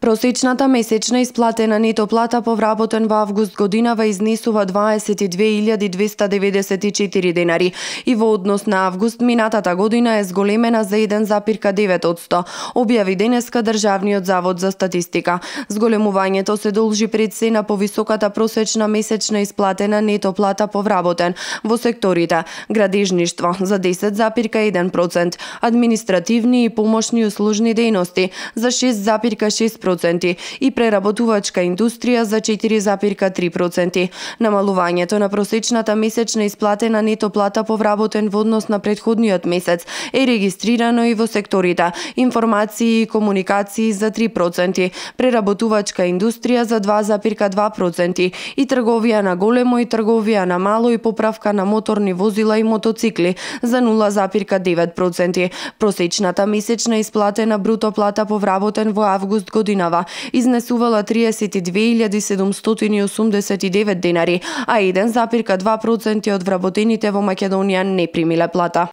Просечната месечна исплатена нето плата по вработен во август годинава изнесува 22.294 денари и во однос на август минатата година е зголемена за 1,9 објави денеска Државниот завод за статистика. Зголемувањето се должи пред се на повисоката просечна месечна исплатена нето плата по вработен во секторите градежништво за 10,1%, административни и помошни услужни дејности за 6,6%, 4,3% и преработувачка индустрија за 4,3%. Намалувањето на просечната месечна исплатена нето плата по вработен во однос на предходниот месец е регистрирано и во секторите информации и комуникации за 3%, преработувачка индустрија за 2,2% и трговија на големо и трговија на мало и поправка на моторни возила и мотоцикли за 0,9%. Просечната месечна исплатена бруто плата по вработен во август година годинава изнесувала 32.789 денари, а 1,2% од вработените во Македонија не примиле плата.